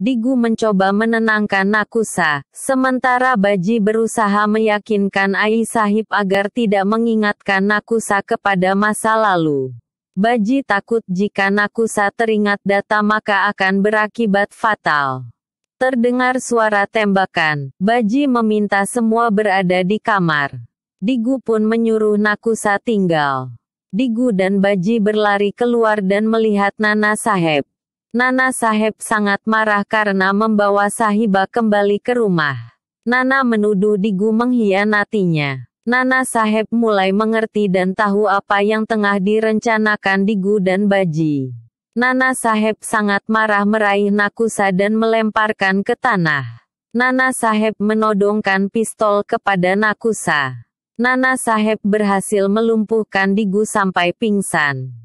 Digu mencoba menenangkan Nakusa, sementara Baji berusaha meyakinkan Ai Sahib agar tidak mengingatkan Nakusa kepada masa lalu. Baji takut jika Nakusa teringat data maka akan berakibat fatal. Terdengar suara tembakan, Baji meminta semua berada di kamar. Digu pun menyuruh Nakusa tinggal. Digu dan Baji berlari keluar dan melihat Nana Saheb. Nana Saheb sangat marah karena membawa Sahiba kembali ke rumah. Nana menuduh Digu mengkhianatinya. Nana Saheb mulai mengerti dan tahu apa yang tengah direncanakan Digu dan Baji. Nana Saheb sangat marah meraih Nakusa dan melemparkan ke tanah. Nana Saheb menodongkan pistol kepada Nakusa. Nana Saheb berhasil melumpuhkan Digu sampai pingsan.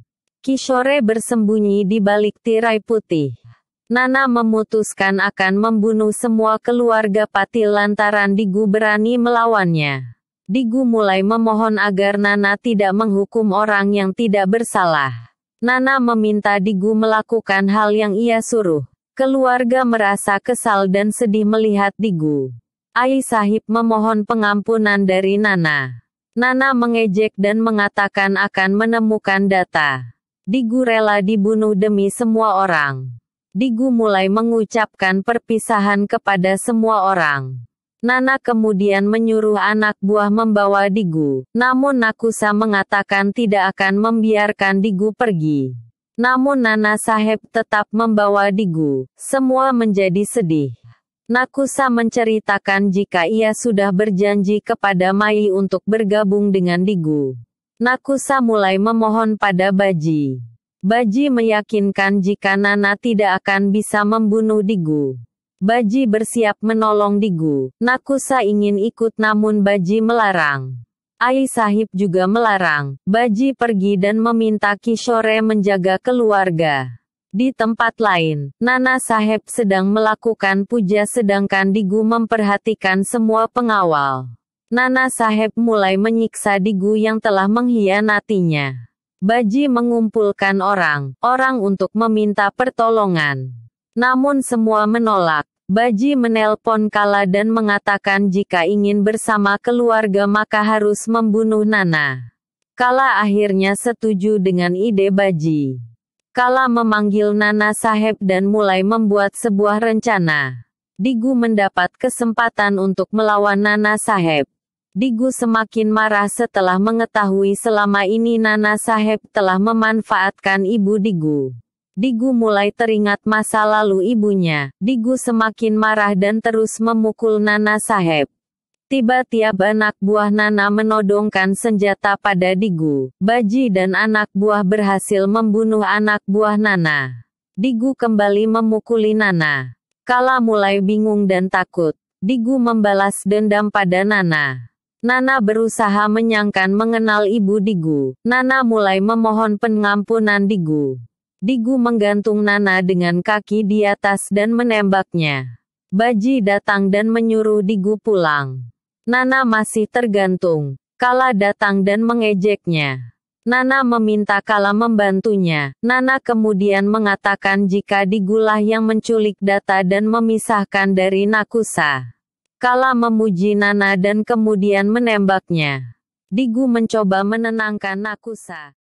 Kishore bersembunyi di balik tirai putih. Nana memutuskan akan membunuh semua keluarga Patil lantaran Digu berani melawannya. Digu mulai memohon agar Nana tidak menghukum orang yang tidak bersalah. Nana meminta Digu melakukan hal yang ia suruh. Keluarga merasa kesal dan sedih melihat Digu. Ai Sahib memohon pengampunan dari Nana. Nana mengejek dan mengatakan akan menemukan data. Digu rela dibunuh demi semua orang. Digu mulai mengucapkan perpisahan kepada semua orang. Nana kemudian menyuruh anak buah membawa Digu, namun Nakusa mengatakan tidak akan membiarkan Digu pergi. Namun Nana Saheb tetap membawa Digu, semua menjadi sedih. Nakusa menceritakan jika ia sudah berjanji kepada Mai untuk bergabung dengan Digu. Nakusa mulai memohon pada Baji. Baji meyakinkan jika Nana tidak akan bisa membunuh Digu. Baji bersiap menolong Digu. Nakusa ingin ikut namun Baji melarang. Ai Sahib juga melarang. Baji pergi dan meminta Kishore menjaga keluarga. Di tempat lain, Nana Sahib sedang melakukan puja sedangkan Digu memperhatikan semua pengawal. Nana Saheb mulai menyiksa Digu yang telah mengkhianatinya. Baji mengumpulkan orang-orang untuk meminta pertolongan. Namun semua menolak. Baji menelpon Kala dan mengatakan jika ingin bersama keluarga maka harus membunuh Nana. Kala akhirnya setuju dengan ide Baji. Kala memanggil Nana Saheb dan mulai membuat sebuah rencana. Digu mendapat kesempatan untuk melawan Nana Saheb. Digu semakin marah setelah mengetahui selama ini Nana Saheb telah memanfaatkan ibu Digu. Digu mulai teringat masa lalu ibunya. Digu semakin marah dan terus memukul Nana Saheb. Tiba-tiba anak buah Nana menodongkan senjata pada Digu. Baji dan anak buah berhasil membunuh anak buah Nana. Digu kembali memukuli Nana. Kala mulai bingung dan takut. Digu membalas dendam pada Nana. Nana berusaha menyangkan mengenal ibu Digu. Nana mulai memohon pengampunan Digu. Digu menggantung Nana dengan kaki di atas dan menembaknya. Baji datang dan menyuruh Digu pulang. Nana masih tergantung. Kala datang dan mengejeknya. Nana meminta Kala membantunya. Nana kemudian mengatakan jika Digulah yang menculik data dan memisahkan dari Nakusa. Kala memuji Nana dan kemudian menembaknya. Digu mencoba menenangkan Nakusa.